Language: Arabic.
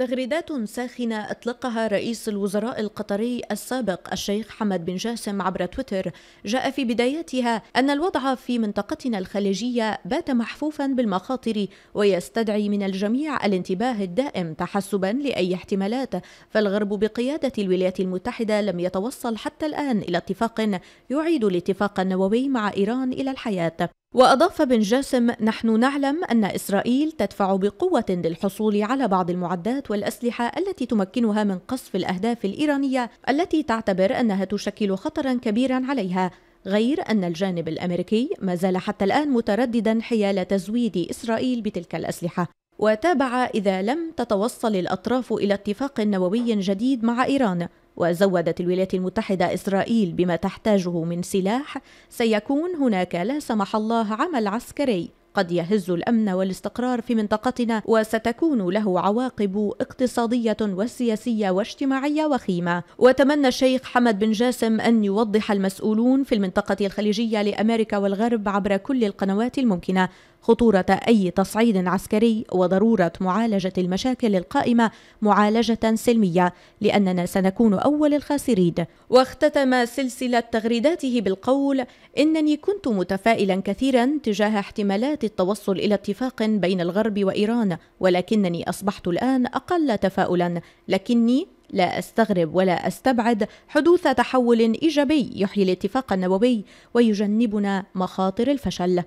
تغريدات ساخنة أطلقها رئيس الوزراء القطري السابق الشيخ حمد بن جاسم عبر تويتر جاء في بدايتها أن الوضع في منطقتنا الخليجية بات محفوفا بالمخاطر ويستدعي من الجميع الانتباه الدائم تحسبا لأي احتمالات فالغرب بقيادة الولايات المتحدة لم يتوصل حتى الآن إلى اتفاق يعيد الاتفاق النووي مع إيران إلى الحياة وأضاف بن جاسم: نحن نعلم أن إسرائيل تدفع بقوة للحصول على بعض المعدات والأسلحة التي تمكنها من قصف الأهداف الإيرانية التي تعتبر أنها تشكل خطرا كبيرا عليها، غير أن الجانب الأمريكي ما زال حتى الآن مترددا حيال تزويد إسرائيل بتلك الأسلحة. وتابع إذا لم تتوصل الأطراف إلى اتفاق نووي جديد مع إيران، وزودت الولايات المتحدة إسرائيل بما تحتاجه من سلاح سيكون هناك لا سمح الله عمل عسكري قد يهز الامن والاستقرار في منطقتنا وستكون له عواقب اقتصاديه وسياسيه واجتماعيه وخيمه وتمنى الشيخ حمد بن جاسم ان يوضح المسؤولون في المنطقه الخليجيه لامريكا والغرب عبر كل القنوات الممكنه خطورة أي تصعيد عسكري وضرورة معالجة المشاكل القائمة معالجة سلمية لأننا سنكون أول الخاسرين واختتم سلسلة تغريداته بالقول إنني كنت متفائلا كثيرا تجاه احتمالات التوصل إلى اتفاق بين الغرب وإيران ولكنني أصبحت الآن أقل تفاؤلا لكني لا استغرب ولا استبعد حدوث تحول ايجابي يحيي الاتفاق النووي ويجنبنا مخاطر الفشل